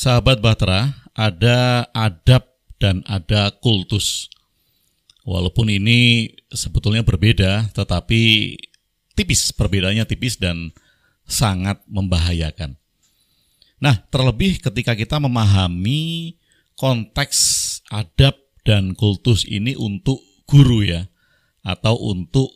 Sahabat Batra, ada adab dan ada kultus. Walaupun ini sebetulnya berbeda, tetapi tipis, perbedaannya tipis dan sangat membahayakan. Nah, terlebih ketika kita memahami konteks adab dan kultus ini untuk guru ya, atau untuk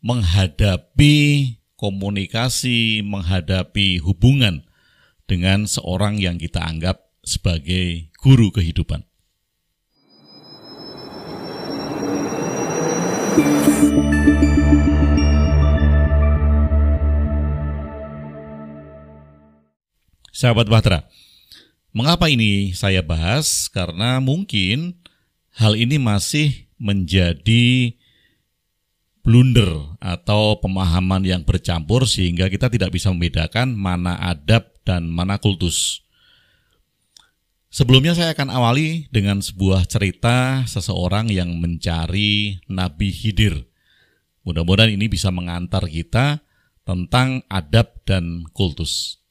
menghadapi komunikasi, menghadapi hubungan dengan seorang yang kita anggap sebagai guru kehidupan. Sahabat Bahtera, mengapa ini saya bahas? Karena mungkin hal ini masih menjadi blunder atau pemahaman yang bercampur sehingga kita tidak bisa membedakan mana adab dan mana kultus. Sebelumnya saya akan awali dengan sebuah cerita seseorang yang mencari Nabi Hidir. Mudah-mudahan ini bisa mengantar kita tentang adab dan kultus.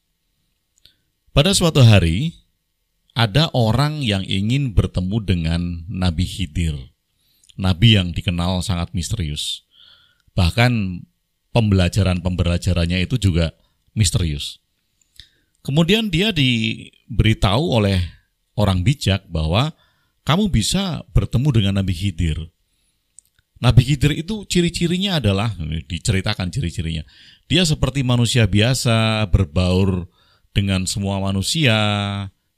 Pada suatu hari, ada orang yang ingin bertemu dengan Nabi Hidir, nabi yang dikenal sangat misterius. Bahkan pembelajaran-pembelajarannya itu juga misterius. Kemudian dia diberitahu oleh orang bijak bahwa kamu bisa bertemu dengan Nabi Khidir. Nabi Khidir itu ciri-cirinya adalah diceritakan ciri-cirinya. Dia seperti manusia biasa, berbaur dengan semua manusia,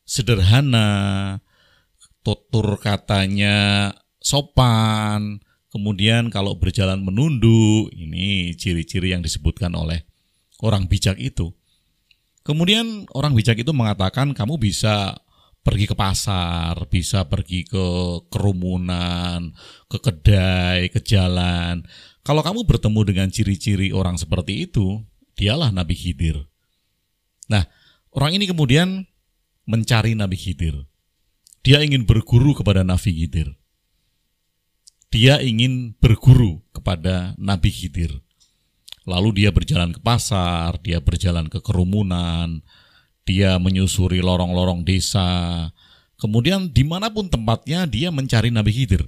sederhana, tutur katanya sopan, kemudian kalau berjalan menunduk, ini ciri-ciri yang disebutkan oleh orang bijak itu. Kemudian orang bijak itu mengatakan kamu bisa pergi ke pasar, bisa pergi ke kerumunan, ke kedai, ke jalan. Kalau kamu bertemu dengan ciri-ciri orang seperti itu, dialah Nabi Khidir. Nah, orang ini kemudian mencari Nabi Khidir. Dia ingin berguru kepada Nabi Khidir. Dia ingin berguru kepada Nabi Khidir. Lalu dia berjalan ke pasar, dia berjalan ke kerumunan, dia menyusuri lorong-lorong desa. Kemudian dimanapun tempatnya dia mencari Nabi Khidir.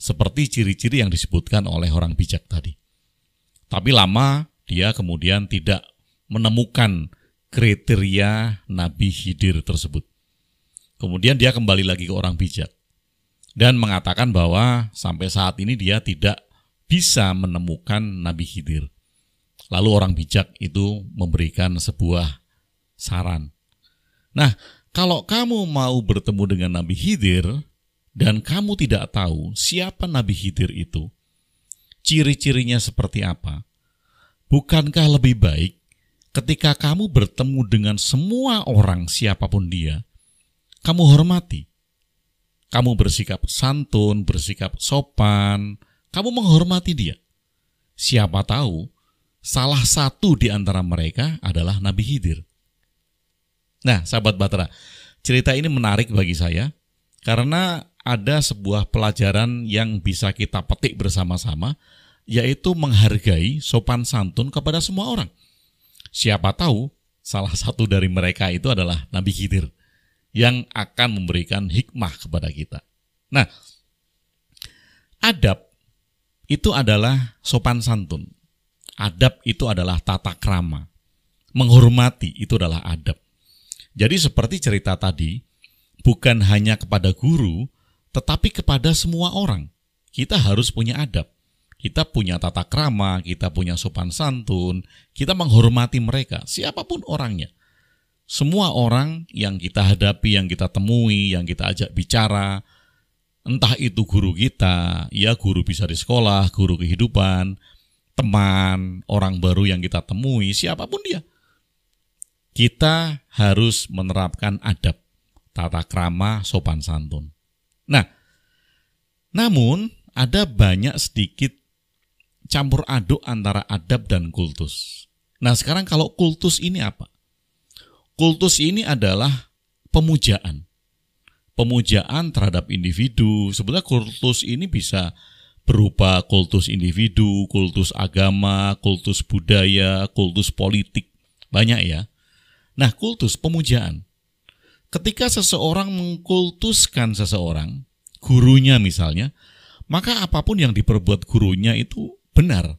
Seperti ciri-ciri yang disebutkan oleh orang bijak tadi. Tapi lama dia kemudian tidak menemukan kriteria Nabi Khidir tersebut. Kemudian dia kembali lagi ke orang bijak. Dan mengatakan bahwa sampai saat ini dia tidak bisa menemukan Nabi Khidir. Lalu orang bijak itu memberikan sebuah saran. Nah, kalau kamu mau bertemu dengan Nabi Hidir dan kamu tidak tahu siapa Nabi Hidir itu, ciri-cirinya seperti apa, bukankah lebih baik ketika kamu bertemu dengan semua orang siapapun dia, kamu hormati. Kamu bersikap santun, bersikap sopan, kamu menghormati dia. Siapa tahu Salah satu di antara mereka adalah Nabi Khidir. Nah, sahabat Batra, cerita ini menarik bagi saya karena ada sebuah pelajaran yang bisa kita petik bersama-sama, yaitu menghargai sopan santun kepada semua orang. Siapa tahu salah satu dari mereka itu adalah Nabi Khidir yang akan memberikan hikmah kepada kita. Nah, adab itu adalah sopan santun. Adab itu adalah tata krama. Menghormati itu adalah adab. Jadi seperti cerita tadi, bukan hanya kepada guru, tetapi kepada semua orang. Kita harus punya adab. Kita punya tata krama, kita punya sopan santun, kita menghormati mereka, siapapun orangnya. Semua orang yang kita hadapi, yang kita temui, yang kita ajak bicara, entah itu guru kita, ya guru bisa di sekolah, guru kehidupan, teman, orang baru yang kita temui, siapapun dia. Kita harus menerapkan adab, tata krama, sopan santun. Nah, namun ada banyak sedikit campur aduk antara adab dan kultus. Nah, sekarang kalau kultus ini apa? Kultus ini adalah pemujaan. Pemujaan terhadap individu. Sebenarnya kultus ini bisa berupa kultus individu, kultus agama, kultus budaya, kultus politik. Banyak ya. Nah, kultus pemujaan. Ketika seseorang mengkultuskan seseorang, gurunya misalnya, maka apapun yang diperbuat gurunya itu benar.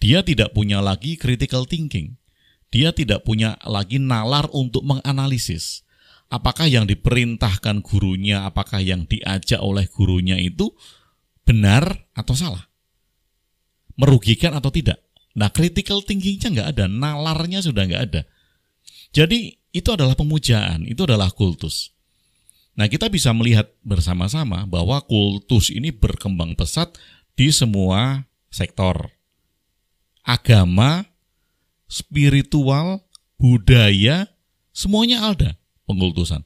Dia tidak punya lagi critical thinking. Dia tidak punya lagi nalar untuk menganalisis. Apakah yang diperintahkan gurunya, apakah yang diajak oleh gurunya itu benar atau salah, merugikan atau tidak. Nah, critical thinkingnya nggak ada, nalarnya sudah nggak ada. Jadi itu adalah pemujaan, itu adalah kultus. Nah, kita bisa melihat bersama-sama bahwa kultus ini berkembang pesat di semua sektor. Agama, spiritual, budaya, semuanya ada pengultusan.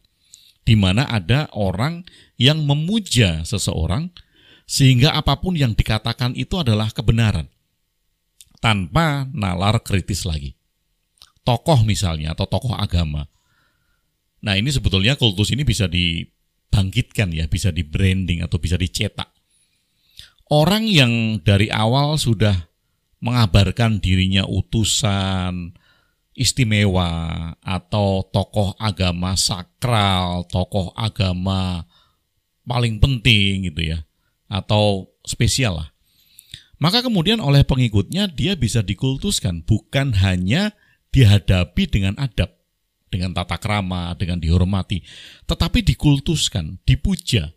Di mana ada orang yang memuja seseorang, sehingga apapun yang dikatakan itu adalah kebenaran tanpa nalar kritis lagi. Tokoh misalnya atau tokoh agama. Nah, ini sebetulnya kultus ini bisa dibangkitkan ya, bisa di branding atau bisa dicetak. Orang yang dari awal sudah mengabarkan dirinya utusan, istimewa atau tokoh agama sakral, tokoh agama paling penting gitu ya atau spesial lah. Maka kemudian oleh pengikutnya dia bisa dikultuskan bukan hanya dihadapi dengan adab, dengan tata krama, dengan dihormati, tetapi dikultuskan, dipuja,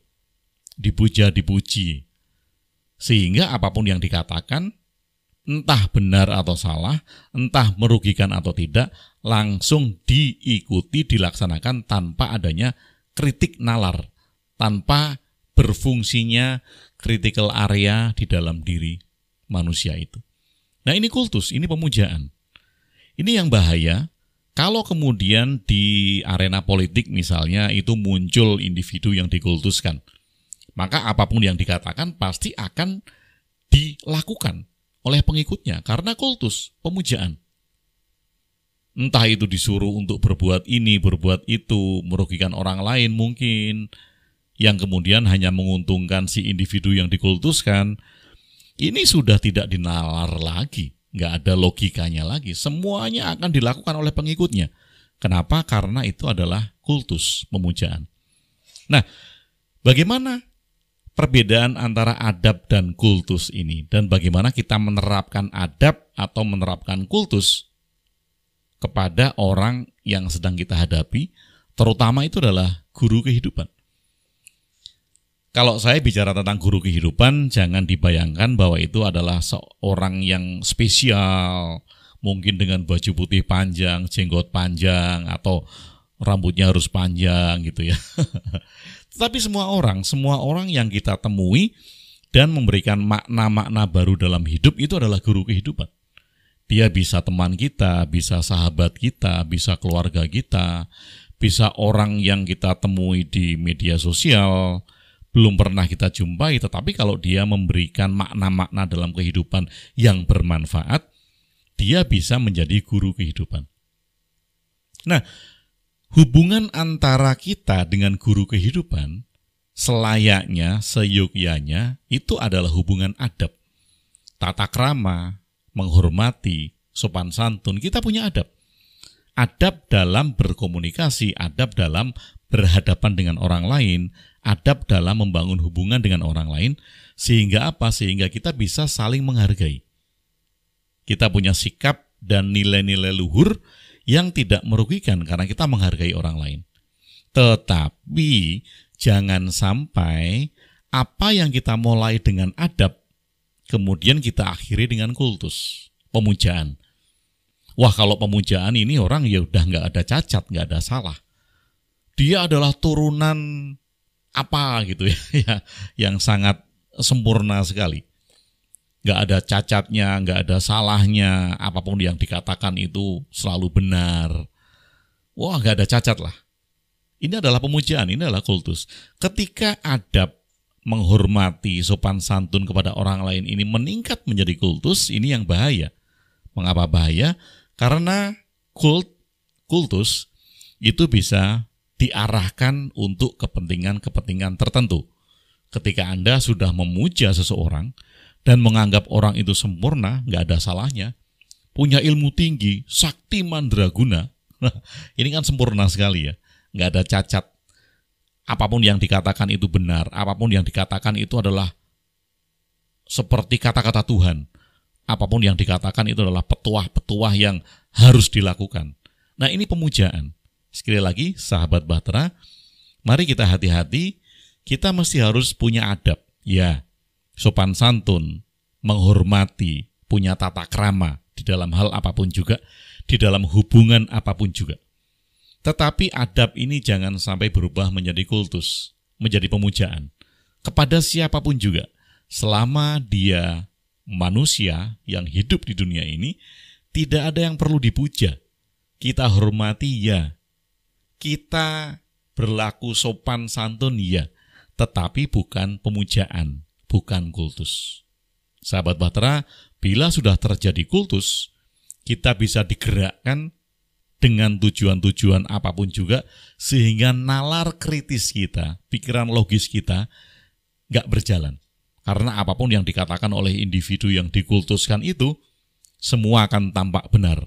dipuja, dipuji. Sehingga apapun yang dikatakan entah benar atau salah, entah merugikan atau tidak, langsung diikuti, dilaksanakan tanpa adanya kritik nalar, tanpa berfungsinya critical area di dalam diri manusia itu. Nah, ini kultus, ini pemujaan. Ini yang bahaya kalau kemudian di arena politik misalnya itu muncul individu yang dikultuskan. Maka apapun yang dikatakan pasti akan dilakukan oleh pengikutnya karena kultus, pemujaan. Entah itu disuruh untuk berbuat ini, berbuat itu, merugikan orang lain mungkin, yang kemudian hanya menguntungkan si individu yang dikultuskan, ini sudah tidak dinalar lagi, nggak ada logikanya lagi. Semuanya akan dilakukan oleh pengikutnya. Kenapa? Karena itu adalah kultus pemujaan. Nah, bagaimana perbedaan antara adab dan kultus ini dan bagaimana kita menerapkan adab atau menerapkan kultus kepada orang yang sedang kita hadapi, terutama itu adalah guru kehidupan kalau saya bicara tentang guru kehidupan, jangan dibayangkan bahwa itu adalah seorang yang spesial, mungkin dengan baju putih panjang, jenggot panjang, atau rambutnya harus panjang gitu ya. Tetapi semua orang, semua orang yang kita temui dan memberikan makna-makna baru dalam hidup itu adalah guru kehidupan. Dia bisa teman kita, bisa sahabat kita, bisa keluarga kita, bisa orang yang kita temui di media sosial, belum pernah kita jumpai, tetapi kalau dia memberikan makna-makna dalam kehidupan yang bermanfaat, dia bisa menjadi guru kehidupan. Nah, hubungan antara kita dengan guru kehidupan selayaknya, seyogyanya itu adalah hubungan adab. Tata krama, menghormati, sopan santun, kita punya adab adab dalam berkomunikasi, adab dalam berhadapan dengan orang lain, adab dalam membangun hubungan dengan orang lain, sehingga apa? Sehingga kita bisa saling menghargai. Kita punya sikap dan nilai-nilai luhur yang tidak merugikan karena kita menghargai orang lain. Tetapi jangan sampai apa yang kita mulai dengan adab, kemudian kita akhiri dengan kultus, pemujaan Wah kalau pemujaan ini orang ya udah nggak ada cacat, nggak ada salah. Dia adalah turunan apa gitu ya, ya, yang sangat sempurna sekali. Nggak ada cacatnya, nggak ada salahnya, apapun yang dikatakan itu selalu benar. Wah nggak ada cacat lah. Ini adalah pemujaan, ini adalah kultus. Ketika adab menghormati sopan santun kepada orang lain ini meningkat menjadi kultus, ini yang bahaya. Mengapa bahaya? Karena kult kultus itu bisa diarahkan untuk kepentingan-kepentingan tertentu. Ketika Anda sudah memuja seseorang dan menganggap orang itu sempurna, nggak ada salahnya, punya ilmu tinggi, sakti mandraguna, nah, ini kan sempurna sekali ya, nggak ada cacat. Apapun yang dikatakan itu benar, apapun yang dikatakan itu adalah seperti kata-kata Tuhan apapun yang dikatakan itu adalah petuah-petuah yang harus dilakukan. Nah ini pemujaan. Sekali lagi sahabat bahtera, mari kita hati-hati, kita mesti harus punya adab. Ya, sopan santun, menghormati, punya tata krama di dalam hal apapun juga, di dalam hubungan apapun juga. Tetapi adab ini jangan sampai berubah menjadi kultus, menjadi pemujaan. Kepada siapapun juga, selama dia manusia yang hidup di dunia ini tidak ada yang perlu dipuja. Kita hormati ya. Kita berlaku sopan santun ya, tetapi bukan pemujaan, bukan kultus. Sahabat Batra, bila sudah terjadi kultus, kita bisa digerakkan dengan tujuan-tujuan apapun juga, sehingga nalar kritis kita, pikiran logis kita, nggak berjalan. Karena apapun yang dikatakan oleh individu yang dikultuskan itu, semua akan tampak benar,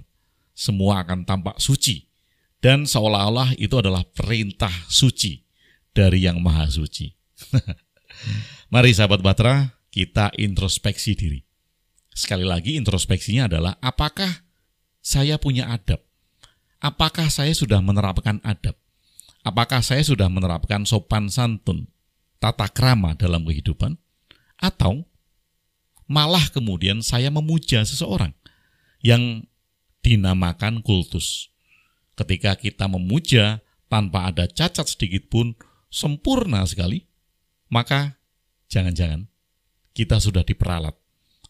semua akan tampak suci, dan seolah-olah itu adalah perintah suci dari Yang Maha Suci. Mari sahabat Batra, kita introspeksi diri. Sekali lagi introspeksinya adalah apakah saya punya adab? Apakah saya sudah menerapkan adab? Apakah saya sudah menerapkan sopan santun, tata krama dalam kehidupan? atau malah kemudian saya memuja seseorang yang dinamakan kultus. Ketika kita memuja tanpa ada cacat sedikit pun sempurna sekali, maka jangan-jangan kita sudah diperalat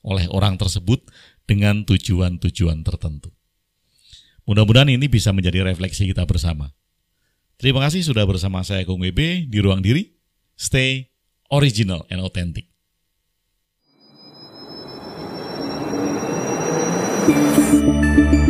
oleh orang tersebut dengan tujuan-tujuan tertentu. Mudah-mudahan ini bisa menjadi refleksi kita bersama. Terima kasih sudah bersama saya Kung WB di Ruang Diri. Stay original and authentic. Thank you.